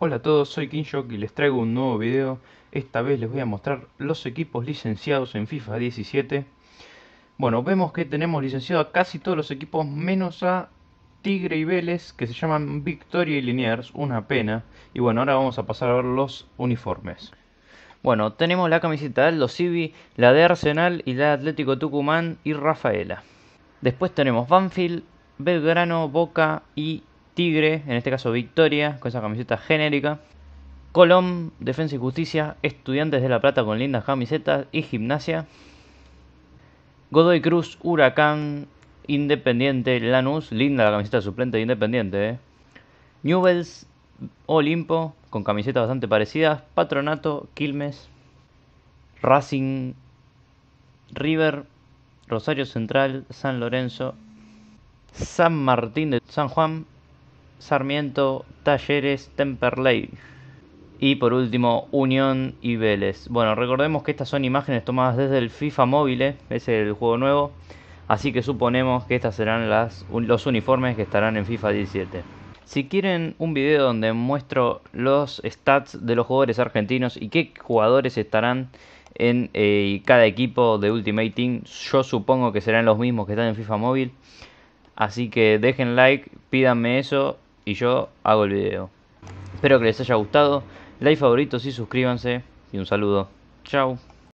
Hola a todos, soy Kinshok y les traigo un nuevo video. Esta vez les voy a mostrar los equipos licenciados en FIFA 17. Bueno, vemos que tenemos licenciado a casi todos los equipos menos a Tigre y Vélez, que se llaman Victoria y Liniers, una pena. Y bueno, ahora vamos a pasar a ver los uniformes. Bueno, tenemos la camiseta de Aldo Civi, la de Arsenal y la de Atlético Tucumán y Rafaela. Después tenemos Banfield, Belgrano, Boca y Tigre, en este caso Victoria, con esa camiseta genérica. Colón, Defensa y Justicia, Estudiantes de La Plata con lindas camisetas y Gimnasia. Godoy Cruz, Huracán, Independiente, Lanús, linda la camiseta suplente de Independiente. Eh. Newells, Olimpo, con camisetas bastante parecidas. Patronato, Quilmes, Racing, River, Rosario Central, San Lorenzo, San Martín de San Juan, Sarmiento, Talleres, Temperley. Y por último, Unión y Vélez. Bueno, recordemos que estas son imágenes tomadas desde el FIFA Móvil, eh, es el juego nuevo. Así que suponemos que estas serán las, los uniformes que estarán en FIFA 17. Si quieren un video donde muestro los stats de los jugadores argentinos y qué jugadores estarán en eh, cada equipo de Ultimate Team, yo supongo que serán los mismos que están en FIFA Móvil. Así que dejen like, pídanme eso y yo hago el video. Espero que les haya gustado, like favoritos y suscríbanse y un saludo. Chao.